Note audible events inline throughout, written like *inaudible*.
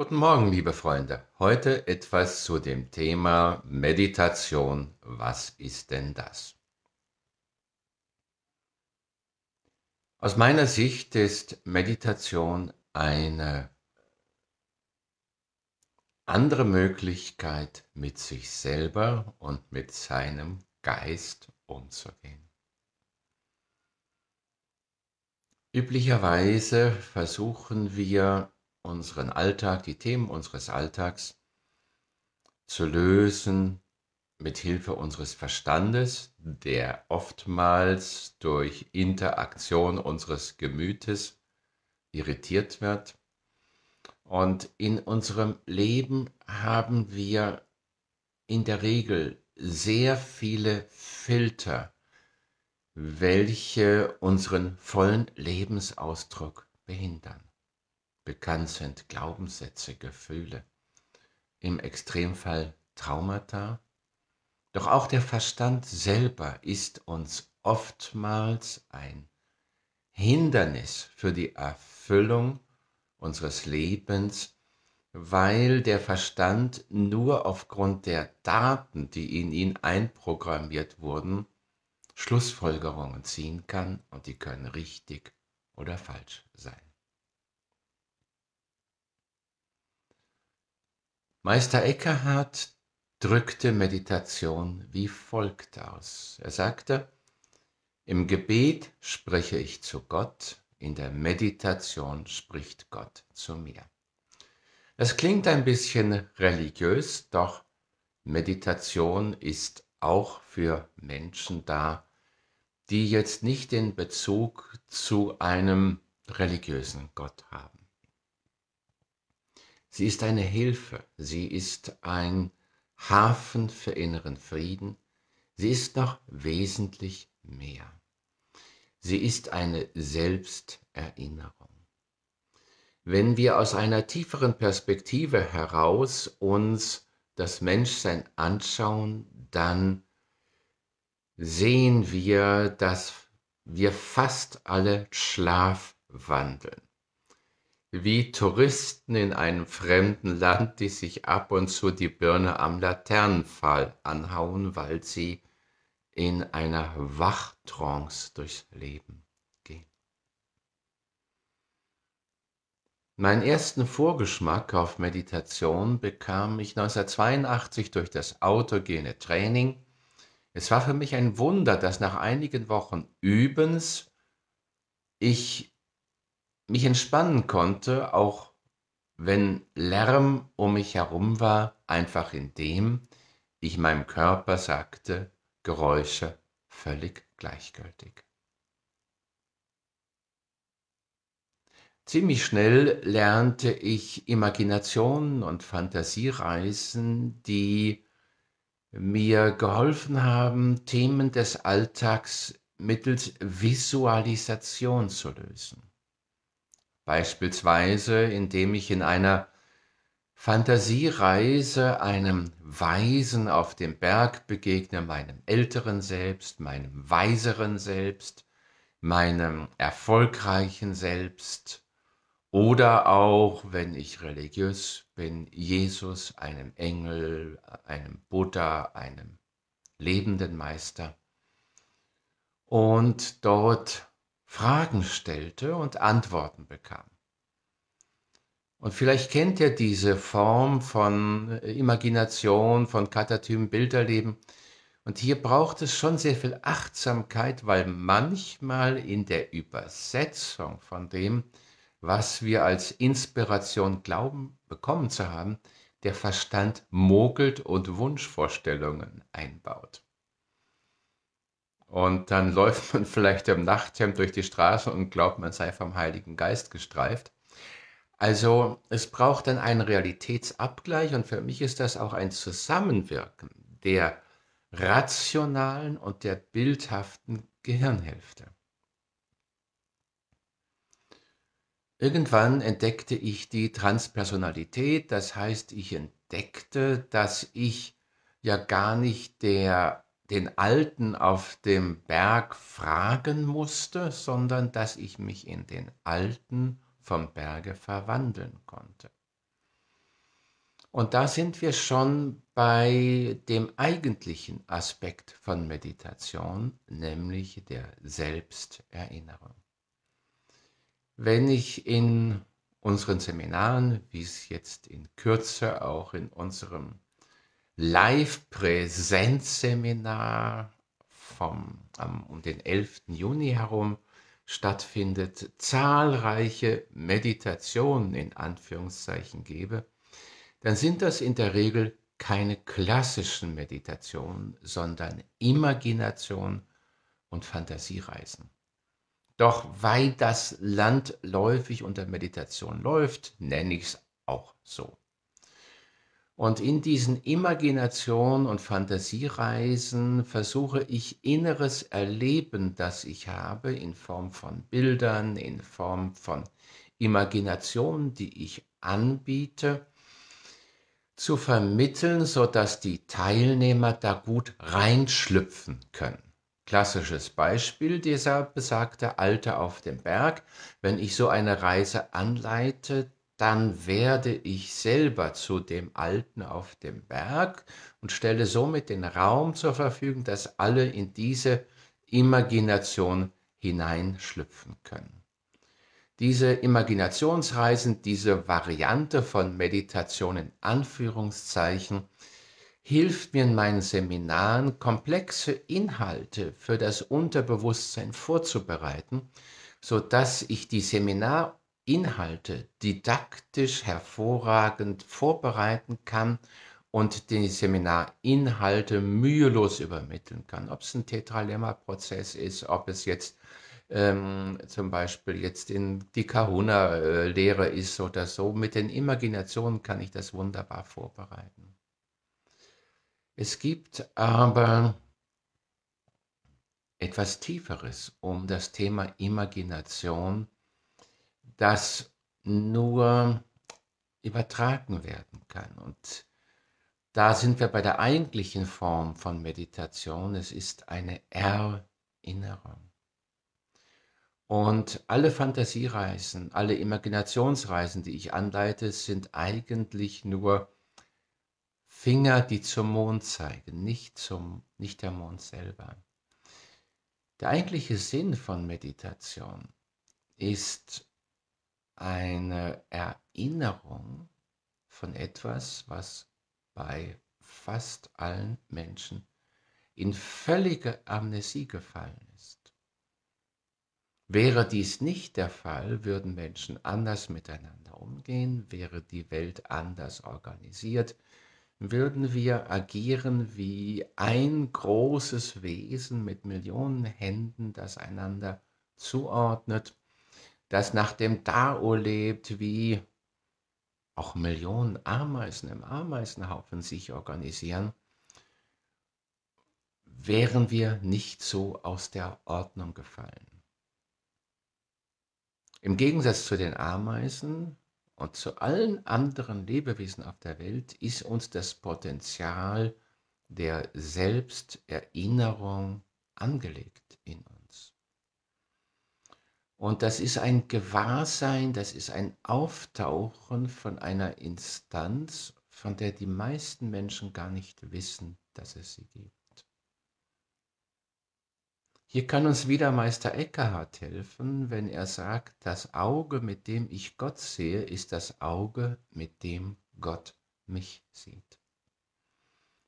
Guten Morgen, liebe Freunde. Heute etwas zu dem Thema Meditation. Was ist denn das? Aus meiner Sicht ist Meditation eine andere Möglichkeit, mit sich selber und mit seinem Geist umzugehen. Üblicherweise versuchen wir unseren Alltag, die Themen unseres Alltags zu lösen mit Hilfe unseres Verstandes, der oftmals durch Interaktion unseres Gemütes irritiert wird. Und in unserem Leben haben wir in der Regel sehr viele Filter, welche unseren vollen Lebensausdruck behindern. Bekannt sind Glaubenssätze, Gefühle, im Extremfall Traumata. Doch auch der Verstand selber ist uns oftmals ein Hindernis für die Erfüllung unseres Lebens, weil der Verstand nur aufgrund der Daten, die in ihn einprogrammiert wurden, Schlussfolgerungen ziehen kann und die können richtig oder falsch sein. Meister Eckhart drückte Meditation wie folgt aus. Er sagte, im Gebet spreche ich zu Gott, in der Meditation spricht Gott zu mir. Das klingt ein bisschen religiös, doch Meditation ist auch für Menschen da, die jetzt nicht den Bezug zu einem religiösen Gott haben. Sie ist eine Hilfe, sie ist ein Hafen für inneren Frieden, sie ist noch wesentlich mehr. Sie ist eine Selbsterinnerung. Wenn wir aus einer tieferen Perspektive heraus uns das Menschsein anschauen, dann sehen wir, dass wir fast alle Schlaf wandeln wie Touristen in einem fremden Land, die sich ab und zu die Birne am Laternenpfahl anhauen, weil sie in einer Wachtrance durchs Leben gehen. Meinen ersten Vorgeschmack auf Meditation bekam ich 1982 durch das autogene Training. Es war für mich ein Wunder, dass nach einigen Wochen Übens ich mich entspannen konnte, auch wenn Lärm um mich herum war, einfach indem ich meinem Körper sagte, Geräusche völlig gleichgültig. Ziemlich schnell lernte ich Imaginationen und Fantasiereisen, die mir geholfen haben, Themen des Alltags mittels Visualisation zu lösen beispielsweise indem ich in einer Fantasiereise einem Weisen auf dem Berg begegne, meinem älteren Selbst, meinem weiseren Selbst, meinem erfolgreichen Selbst oder auch, wenn ich religiös bin, Jesus, einem Engel, einem Buddha, einem lebenden Meister. Und dort Fragen stellte und Antworten bekam. Und vielleicht kennt ihr diese Form von äh, Imagination, von Katatym, Bilderleben. Und hier braucht es schon sehr viel Achtsamkeit, weil manchmal in der Übersetzung von dem, was wir als Inspiration glauben, bekommen zu haben, der Verstand mogelt und Wunschvorstellungen einbaut. Und dann *laughs* läuft man vielleicht im Nachthemd durch die Straße und glaubt, man sei vom Heiligen Geist gestreift. Also es braucht dann einen Realitätsabgleich und für mich ist das auch ein Zusammenwirken der rationalen und der bildhaften Gehirnhälfte. Irgendwann entdeckte ich die Transpersonalität, das heißt, ich entdeckte, dass ich ja gar nicht der den Alten auf dem Berg fragen musste, sondern dass ich mich in den Alten vom Berge verwandeln konnte. Und da sind wir schon bei dem eigentlichen Aspekt von Meditation, nämlich der Selbsterinnerung. Wenn ich in unseren Seminaren, wie es jetzt in Kürze auch in unserem Live-Präsenzseminar um, um den 11. Juni herum stattfindet, zahlreiche Meditationen in Anführungszeichen gebe, dann sind das in der Regel keine klassischen Meditationen, sondern Imagination und Fantasiereisen. Doch weil das landläufig unter Meditation läuft, nenne ich es auch so. Und in diesen Imagination- und Fantasiereisen versuche ich inneres Erleben, das ich habe, in Form von Bildern, in Form von Imaginationen, die ich anbiete, zu vermitteln, sodass die Teilnehmer da gut reinschlüpfen können. Klassisches Beispiel dieser besagte Alte auf dem Berg. Wenn ich so eine Reise anleite, dann werde ich selber zu dem Alten auf dem Berg und stelle somit den Raum zur Verfügung, dass alle in diese Imagination hineinschlüpfen können. Diese Imaginationsreisen, diese Variante von Meditation in Anführungszeichen, hilft mir in meinen Seminaren, komplexe Inhalte für das Unterbewusstsein vorzubereiten, sodass ich die Seminar- Inhalte didaktisch hervorragend vorbereiten kann und die Seminarinhalte mühelos übermitteln kann. Ob es ein Tetralemma-Prozess ist, ob es jetzt ähm, zum Beispiel jetzt in die Kahuna-Lehre ist oder so, mit den Imaginationen kann ich das wunderbar vorbereiten. Es gibt aber etwas Tieferes um das Thema Imagination das nur übertragen werden kann. Und da sind wir bei der eigentlichen Form von Meditation. Es ist eine Erinnerung. Und alle Fantasiereisen, alle Imaginationsreisen, die ich anleite, sind eigentlich nur Finger, die zum Mond zeigen, nicht, zum, nicht der Mond selber. Der eigentliche Sinn von Meditation ist eine Erinnerung von etwas, was bei fast allen Menschen in völlige Amnesie gefallen ist. Wäre dies nicht der Fall, würden Menschen anders miteinander umgehen, wäre die Welt anders organisiert, würden wir agieren wie ein großes Wesen mit Millionen Händen, das einander zuordnet das nach dem Dao lebt, wie auch Millionen Ameisen im Ameisenhaufen sich organisieren, wären wir nicht so aus der Ordnung gefallen. Im Gegensatz zu den Ameisen und zu allen anderen Lebewesen auf der Welt ist uns das Potenzial der Selbsterinnerung angelegt in uns. Und das ist ein Gewahrsein, das ist ein Auftauchen von einer Instanz, von der die meisten Menschen gar nicht wissen, dass es sie gibt. Hier kann uns wieder Meister Eckhart helfen, wenn er sagt, das Auge, mit dem ich Gott sehe, ist das Auge, mit dem Gott mich sieht.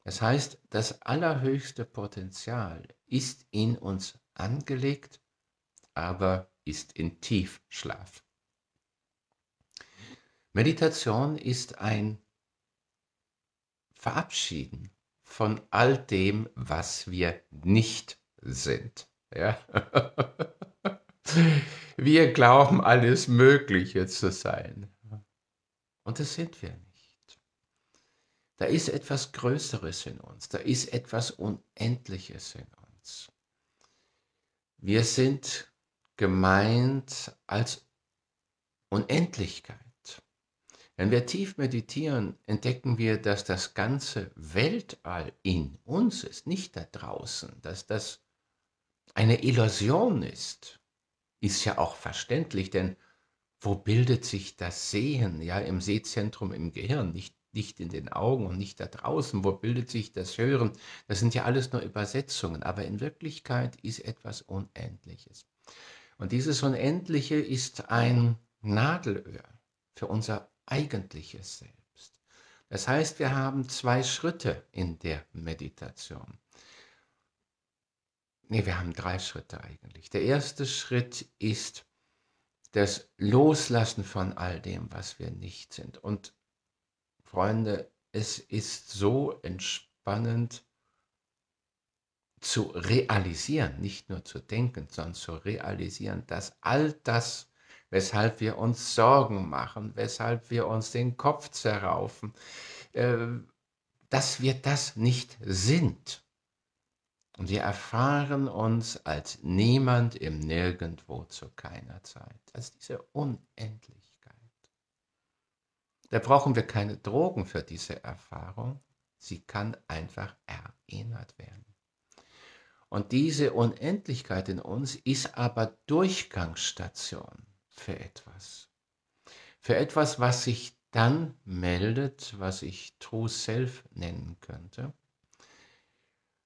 Das heißt, das allerhöchste Potenzial ist in uns angelegt, aber ist in Tiefschlaf. Meditation ist ein Verabschieden von all dem, was wir nicht sind. Ja? *laughs* wir glauben, alles Mögliche zu sein. Und das sind wir nicht. Da ist etwas Größeres in uns, da ist etwas Unendliches in uns. Wir sind gemeint als Unendlichkeit. Wenn wir tief meditieren, entdecken wir, dass das ganze Weltall in uns ist, nicht da draußen, dass das eine Illusion ist. Ist ja auch verständlich, denn wo bildet sich das Sehen? Ja, im Sehzentrum im Gehirn, nicht, nicht in den Augen und nicht da draußen. Wo bildet sich das Hören? Das sind ja alles nur Übersetzungen, aber in Wirklichkeit ist etwas Unendliches. Und dieses Unendliche ist ein Nadelöhr für unser eigentliches Selbst. Das heißt, wir haben zwei Schritte in der Meditation. Nee, wir haben drei Schritte eigentlich. Der erste Schritt ist das Loslassen von all dem, was wir nicht sind. Und Freunde, es ist so entspannend, zu realisieren, nicht nur zu denken, sondern zu realisieren, dass all das, weshalb wir uns Sorgen machen, weshalb wir uns den Kopf zerraufen, äh, dass wir das nicht sind. Und wir erfahren uns als niemand im Nirgendwo zu keiner Zeit, als diese Unendlichkeit. Da brauchen wir keine Drogen für diese Erfahrung, sie kann einfach erinnert werden. Und diese Unendlichkeit in uns ist aber Durchgangsstation für etwas. Für etwas, was sich dann meldet, was ich True Self nennen könnte.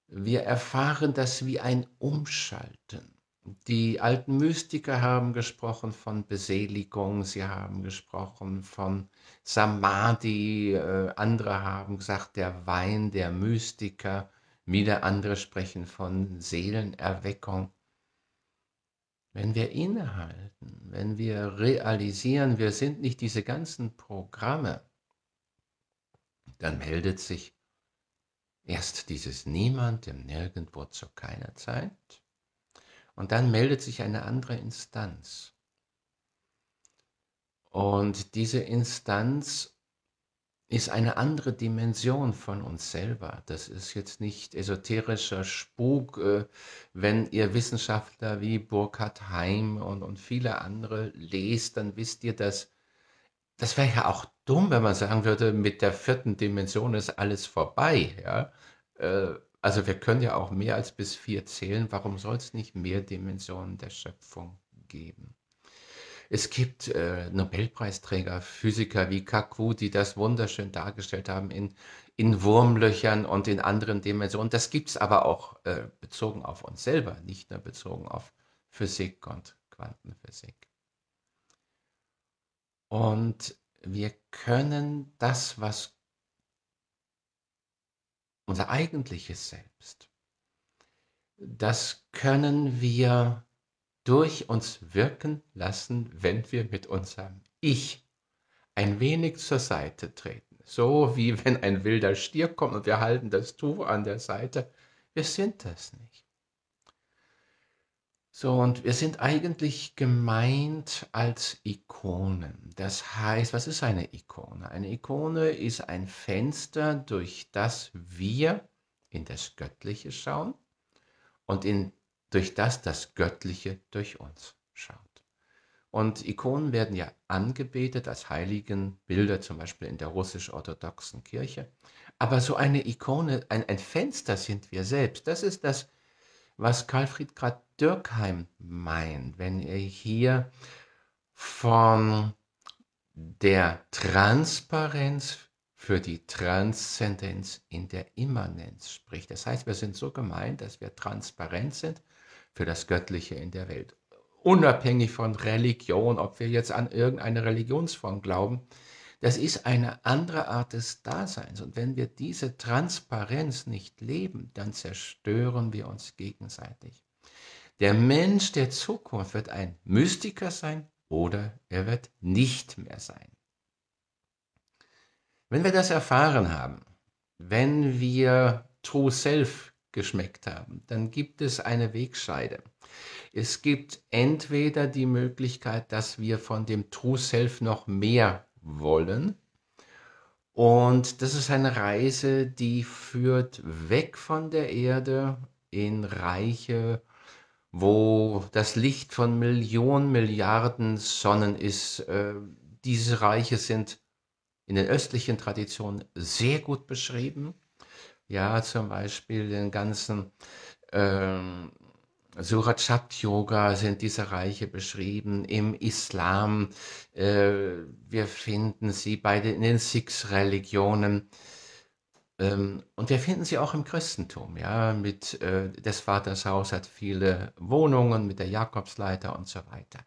Wir erfahren das wie ein Umschalten. Die alten Mystiker haben gesprochen von Beseligung, sie haben gesprochen von Samadhi, äh, andere haben gesagt, der Wein der Mystiker wieder andere sprechen von Seelenerweckung. Wenn wir innehalten, wenn wir realisieren, wir sind nicht diese ganzen Programme, dann meldet sich erst dieses Niemand im Nirgendwo zu keiner Zeit und dann meldet sich eine andere Instanz. Und diese Instanz ist eine andere Dimension von uns selber. Das ist jetzt nicht esoterischer Spuk, äh, wenn ihr Wissenschaftler wie Burkhard Heim und, und viele andere lest, dann wisst ihr, dass das wäre ja auch dumm, wenn man sagen würde, mit der vierten Dimension ist alles vorbei. Ja? Äh, also wir können ja auch mehr als bis vier zählen. Warum soll es nicht mehr Dimensionen der Schöpfung geben? Es gibt äh, Nobelpreisträger, Physiker wie Kaku, die das wunderschön dargestellt haben in, in Wurmlöchern und in anderen Dimensionen. Das gibt es aber auch äh, bezogen auf uns selber, nicht nur bezogen auf Physik und Quantenphysik. Und wir können das, was unser eigentliches Selbst, das können wir durch uns wirken lassen, wenn wir mit unserem Ich ein wenig zur Seite treten. So wie *laughs* wenn ein wilder Stier kommt und wir halten das Tuch an der Seite. Wir sind das nicht. So, und wir sind eigentlich gemeint als Ikonen. Das heißt, was ist eine Ikone? Eine Ikone ist ein Fenster, durch das wir in das Göttliche schauen und in durch das das Göttliche durch uns schaut. Und Ikonen werden ja angebetet als Heiligenbilder, zum Beispiel in der russisch-orthodoxen Kirche. Aber so eine Ikone, ein, ein Fenster sind wir selbst. Das ist das, was Karl Friedrich Dürkheim meint, wenn er hier von der Transparenz für die Transzendenz in der Immanenz spricht. Das heißt, wir sind so gemeint, dass wir transparent sind für das Göttliche in der Welt. Unabhängig von Religion, ob wir jetzt an irgendeine Religionsform glauben, das ist eine andere Art des Daseins. Und wenn wir diese Transparenz nicht leben, dann zerstören wir uns gegenseitig. Der Mensch der Zukunft wird ein Mystiker sein oder er wird nicht mehr sein. Wenn wir das erfahren haben, wenn wir True Self geschmeckt haben, dann gibt es eine Wegscheide. Es gibt entweder die Möglichkeit, dass wir von dem True Self noch mehr wollen. Und das ist eine Reise, die führt weg von der Erde in Reiche, wo das Licht von Millionen, Milliarden Sonnen ist. Äh, diese Reiche sind in den östlichen Traditionen sehr gut beschrieben. Ja, zum Beispiel den ganzen ähm, Surachat-Yoga sind diese Reiche beschrieben im Islam. Äh, wir finden sie beide in den Sikhs-Religionen. Ähm, und wir finden sie auch im Christentum. Ja, mit äh, des Vaters Haus hat viele Wohnungen mit der Jakobsleiter und so weiter.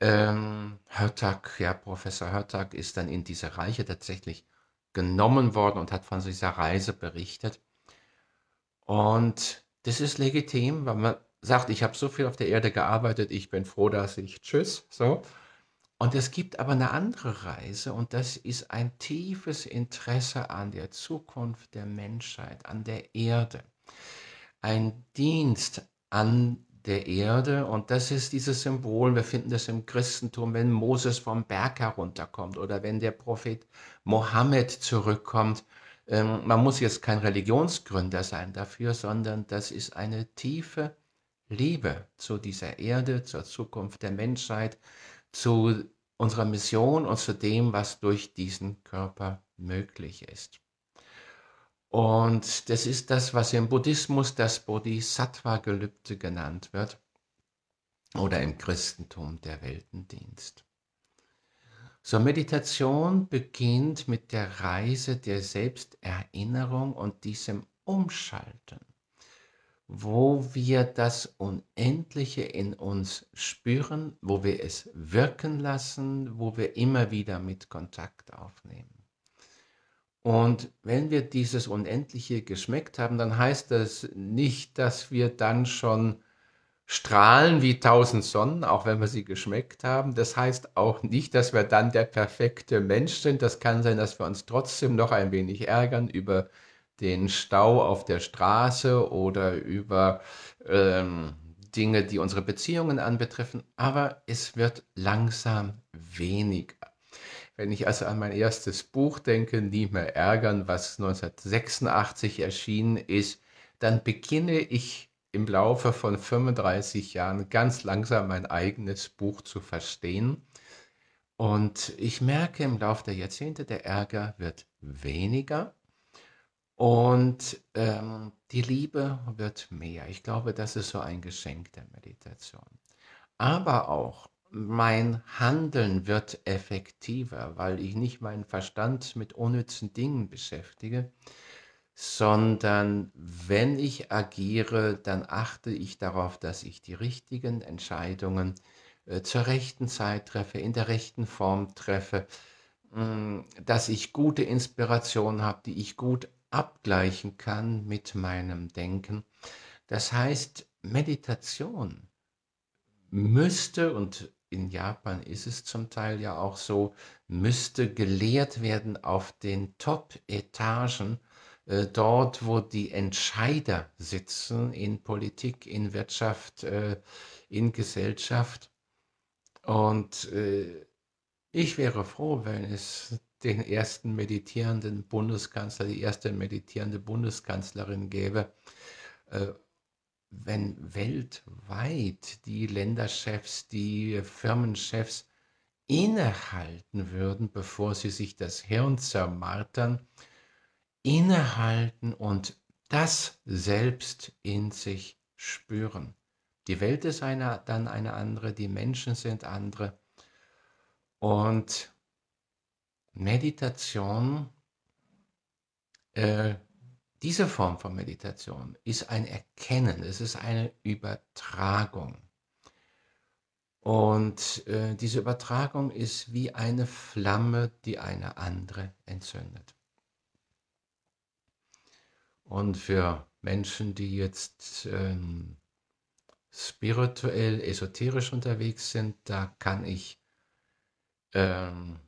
Ähm, Hörtag, ja, Professor Hörtag ist dann in diese Reiche tatsächlich genommen worden und hat von dieser Reise berichtet. Und das ist legitim, weil man sagt, ich habe so viel auf der Erde gearbeitet, ich bin froh, dass ich tschüss, so. Und es gibt aber eine andere Reise und das ist ein tiefes Interesse an der Zukunft der Menschheit, an der Erde. Ein Dienst an der Erde. Und das ist dieses Symbol. Wir finden das im Christentum, wenn Moses vom Berg herunterkommt oder wenn der Prophet Mohammed zurückkommt. Ähm, man muss jetzt kein Religionsgründer sein dafür, sondern das ist eine tiefe Liebe zu dieser Erde, zur Zukunft der Menschheit, zu unserer Mission und zu dem, was durch diesen Körper möglich ist. Und das ist das, was im Buddhismus das Bodhisattva-Gelübde genannt wird oder im Christentum der Weltendienst. So Meditation beginnt mit der Reise der Selbsterinnerung und diesem Umschalten, wo wir das Unendliche in uns spüren, wo wir es wirken lassen, wo wir immer wieder mit Kontakt aufnehmen. Und wenn wir dieses Unendliche geschmeckt haben, dann heißt das nicht, dass wir dann schon strahlen wie tausend Sonnen, auch wenn wir sie geschmeckt haben. Das heißt auch nicht, dass wir dann der perfekte Mensch sind. Das kann sein, dass wir uns trotzdem noch ein wenig ärgern über den Stau auf der Straße oder über ähm, Dinge, die unsere Beziehungen anbetreffen. Aber es wird langsam weniger. Wenn ich also an mein erstes Buch denke, nie mehr ärgern, was 1986 erschienen ist, dann beginne ich im Laufe von 35 Jahren ganz langsam mein eigenes Buch zu verstehen. Und ich merke im Laufe der Jahrzehnte, der Ärger wird weniger und ähm, die Liebe wird mehr. Ich glaube, das ist so ein Geschenk der Meditation. Aber auch mein Handeln wird effektiver, weil ich nicht meinen Verstand mit unnützen Dingen beschäftige, sondern wenn ich agiere, dann achte ich darauf, dass ich die richtigen Entscheidungen äh, zur rechten Zeit treffe, in der rechten Form treffe, mm, dass ich gute Inspirationen habe, die ich gut abgleichen kann mit meinem Denken. Das heißt, Meditation müsste und in Japan ist es zum Teil ja auch so, müsste gelehrt werden auf den Top-Etagen, äh, dort, wo die Entscheider sitzen, in Politik, in Wirtschaft, äh, in Gesellschaft. Und äh, ich wäre froh, wenn es den ersten meditierenden Bundeskanzler, die erste meditierende Bundeskanzlerin gäbe äh, wenn weltweit die Länderchefs, die Firmenchefs innehalten würden, bevor sie sich das Hirn zermartern, innehalten und das selbst in sich spüren. Die Welt ist eine, dann eine andere, die Menschen sind andere. Und Meditation äh, diese Form von Meditation ist ein Erkennen, es ist eine Übertragung. Und äh, diese Übertragung ist wie eine Flamme, die eine andere entzündet. Und für Menschen, die jetzt ähm, spirituell, esoterisch unterwegs sind, da kann ich ähm,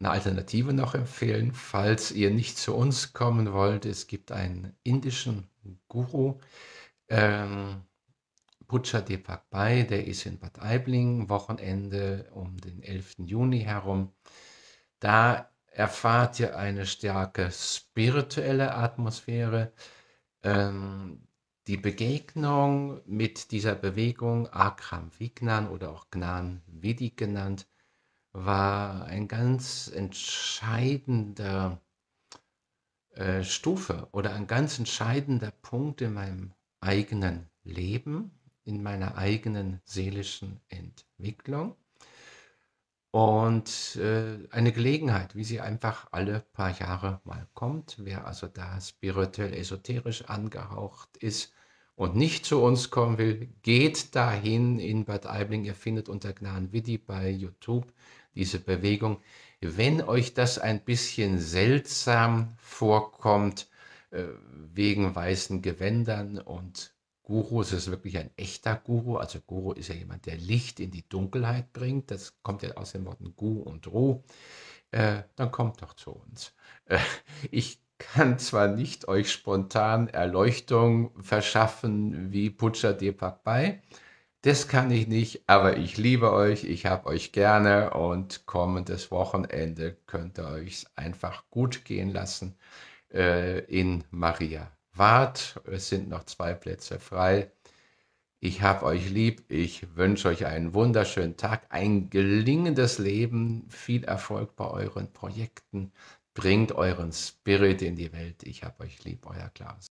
eine Alternative noch empfehlen, falls ihr nicht zu uns kommen wollt. Es gibt einen indischen Guru, ähm, Pucha Deepak Bai, der ist in Bad Aibling, Wochenende um den 11. Juni herum. Da erfahrt ihr eine starke spirituelle Atmosphäre. Ähm, die Begegnung mit dieser Bewegung Akram Vignan oder auch Gnan Vidi genannt war ein ganz entscheidender äh, Stufe oder ein ganz entscheidender Punkt in meinem eigenen Leben, in meiner eigenen seelischen Entwicklung und äh, eine Gelegenheit, wie sie einfach alle paar Jahre mal kommt. Wer also da spirituell esoterisch angehaucht ist und nicht zu uns kommen will, geht dahin in Bad Aibling. Ihr findet unter Gnadenwidi bei YouTube diese Bewegung. Wenn euch das ein bisschen seltsam vorkommt, äh, wegen weißen Gewändern und Gurus ist wirklich ein echter Guru. Also Guru ist ja jemand, der Licht in die Dunkelheit bringt. Das kommt ja aus den Worten Gu und Ru. Äh, dann kommt doch zu uns. Äh, ich kann zwar nicht euch spontan Erleuchtung verschaffen wie Deepak Depakbay, das kann ich nicht, aber ich liebe euch, ich habe euch gerne und kommendes Wochenende könnt ihr euch einfach gut gehen lassen äh, in Maria Wart. Es sind noch zwei Plätze frei. Ich habe euch lieb, ich wünsche euch einen wunderschönen Tag, ein gelingendes Leben, viel Erfolg bei euren Projekten, bringt euren Spirit in die Welt. Ich habe euch lieb, euer Klaus.